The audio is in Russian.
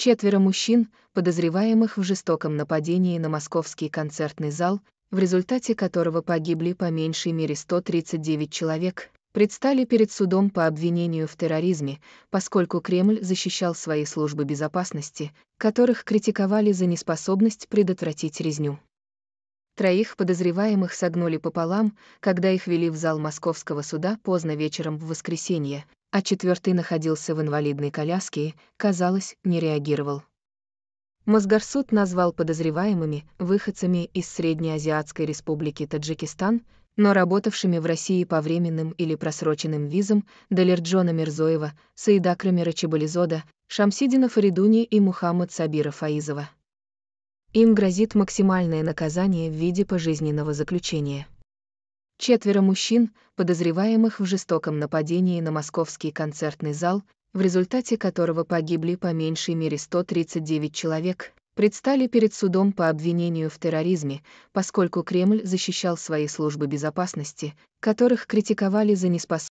четверо мужчин, подозреваемых в жестоком нападении на московский концертный зал, в результате которого погибли по меньшей мере 139 человек, предстали перед судом по обвинению в терроризме, поскольку Кремль защищал свои службы безопасности, которых критиковали за неспособность предотвратить резню. Троих подозреваемых согнули пополам, когда их вели в зал московского суда поздно вечером в воскресенье, а четвертый находился в инвалидной коляске и, казалось, не реагировал. Мосгорсуд назвал подозреваемыми выходцами из Среднеазиатской республики Таджикистан, но работавшими в России по временным или просроченным визам Далерджона Мирзоева, Саида Крамера Шамсидина Фаридуни и Мухаммад Сабира Фаизова. Им грозит максимальное наказание в виде пожизненного заключения четверо мужчин, подозреваемых в жестоком нападении на московский концертный зал, в результате которого погибли по меньшей мере 139 человек, предстали перед судом по обвинению в терроризме, поскольку Кремль защищал свои службы безопасности, которых критиковали за неспособность